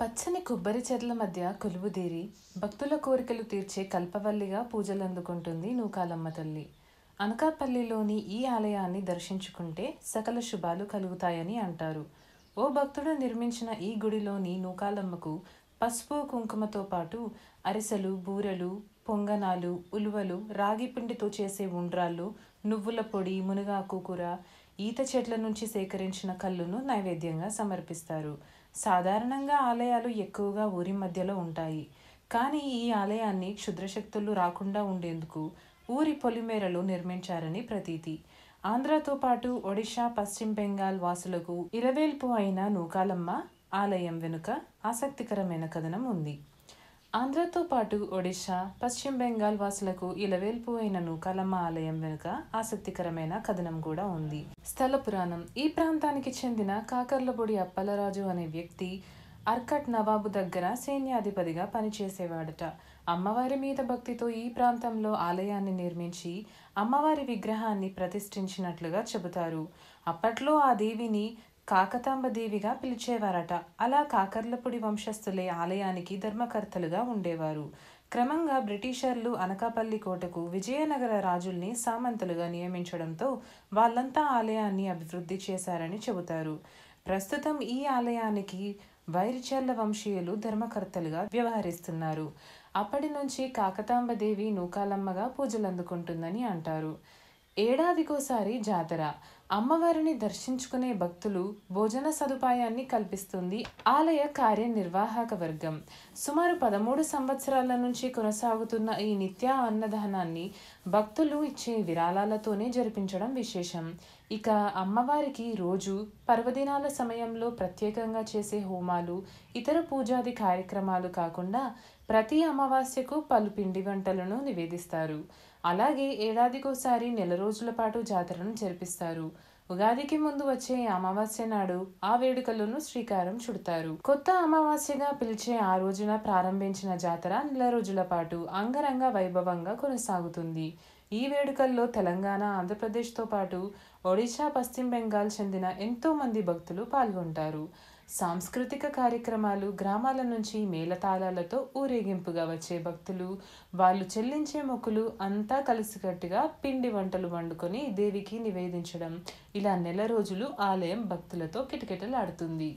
పచ్చని కొబ్బరి చెట్ల మధ్య కొలువుదేరి భక్తుల కోరికలు తీర్చే కల్పవల్లిగా పూజలందుకుంటుంది నూకాలమ్మ తల్లి అనకాపల్లిలోని ఈ ఆలయాన్ని దర్శించుకుంటే సకల శుభాలు కలుగుతాయని అంటారు ఓ భక్తుడు నిర్మించిన ఈ గుడిలోని నూకాలమ్మకు పసుపు కుంకుమతో పాటు అరిసెలు బూరెలు పొంగనాలు ఉలువలు రాగి పిండితో చేసే ఉండ్రాళ్ళు నువ్వుల పొడి మునగాకు కూర ఈత చెట్ల నుంచి సేకరించిన కళ్ళును నైవేద్యంగా సమర్పిస్తారు సాధారణంగా ఆలయాలు ఎక్కువగా ఊరి మధ్యలో ఉంటాయి కానీ ఈ ఆలయాన్ని క్షుద్రశక్తులు రాకుండా ఉండేందుకు ఊరి పొలిమేరలు నిర్మించారని ప్రతీతి ఆంధ్రతో పాటు ఒడిషా పశ్చిమ బెంగాల్ వాసులకు ఇరవేల్పు అయిన నూకాలమ్మ ఆలయం వెనుక ఆసక్తికరమైన కథనం ఉంది ఆంధ్రతో పాటు ఒడిశా పశ్చిమ బెంగాల్ వాసులకు ఇలవేల్పు అయిన నూకాలమ్మ ఆలయం వెనుక ఆసక్తికరమైన కథనం కూడా ఉంది స్థల పురాణం ఈ ప్రాంతానికి చెందిన కాకర్లపొడి అప్పలరాజు అనే వ్యక్తి అర్కట్ నవాబు దగ్గర సైన్యాధిపతిగా పనిచేసేవాడట అమ్మవారి మీద భక్తితో ఈ ప్రాంతంలో ఆలయాన్ని నిర్మించి అమ్మవారి విగ్రహాన్ని ప్రతిష్ఠించినట్లుగా చెబుతారు అప్పట్లో ఆ దేవిని కాకతాంబ దేవిగా పిలిచేవారట అలా కాకర్లపుడి వంశస్థులే ఆలయానికి ధర్మకర్తలుగా ఉండేవారు క్రమంగా బ్రిటిషర్లు అనకాపల్లి కోటకు విజయనగర రాజుల్ని సామంతులుగా నియమించడంతో వాళ్ళంతా ఆలయాన్ని అభివృద్ధి చేశారని చెబుతారు ప్రస్తుతం ఈ ఆలయానికి వైరిచర్ల వంశీయులు ధర్మకర్తలుగా వ్యవహరిస్తున్నారు అప్పటి నుంచి కాకతాంబదేవి నూకాలమ్మగా పూజలందుకుంటుందని అంటారు ఏడాదికోసారి జాతర అమ్మవారిని దర్శించుకునే భక్తులు భోజన సదుపాయాన్ని కల్పిస్తుంది ఆలయ కార్యనిర్వాహక వర్గం సుమారు పదమూడు సంవత్సరాల నుంచి కొనసాగుతున్న ఈ నిత్య అన్నదానాన్ని భక్తులు ఇచ్చే విరాళాలతోనే జరిపించడం విశేషం ఇక అమ్మవారికి రోజు పర్వదినాల సమయంలో ప్రత్యేకంగా చేసే హోమాలు ఇతర పూజాది కార్యక్రమాలు కాకుండా ప్రతి అమావాస్యకు పలు పిండి వంటలను నివేదిస్తారు అలాగే ఏడాదికోసారి నెల రోజుల పాటు జాతరను జరిపిస్తారు ఉగాదికి ముందు వచ్చే అమావాస్య నాడు ఆ వేడుకలను శ్రీకారం చుడతారు కొత్త అమావాస్యగా పిలిచే ఆ రోజున ప్రారంభించిన జాతర నెల రోజుల పాటు అంగరంగ వైభవంగా కొనసాగుతుంది ఈ వేడుకల్లో తెలంగాణ ఆంధ్రప్రదేశ్తో పాటు ఒడిశా పశ్చిమ బెంగాల్ చెందిన ఎంతోమంది భక్తులు పాల్గొంటారు సాంస్కృతిక కార్యక్రమాలు గ్రామాల నుంచి మేళతాళాలతో ఊరేగింపుగా వచ్చే భక్తులు వాళ్ళు చెల్లించే మొక్కులు అంతా కలిసికట్టుగా పిండి వంటలు వండుకొని దేవికి నివేదించడం ఇలా నెల రోజులు ఆలయం భక్తులతో కిటకిటలాడుతుంది